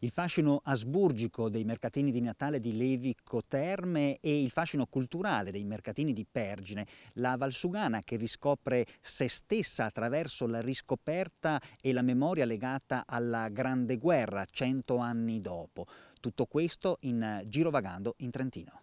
il fascino asburgico dei mercatini di Natale di Levico Terme e il fascino culturale dei mercatini di Pergine, la Valsugana che riscopre se stessa attraverso la riscoperta e la memoria legata alla Grande Guerra cento anni dopo. Tutto questo in Girovagando in Trentino.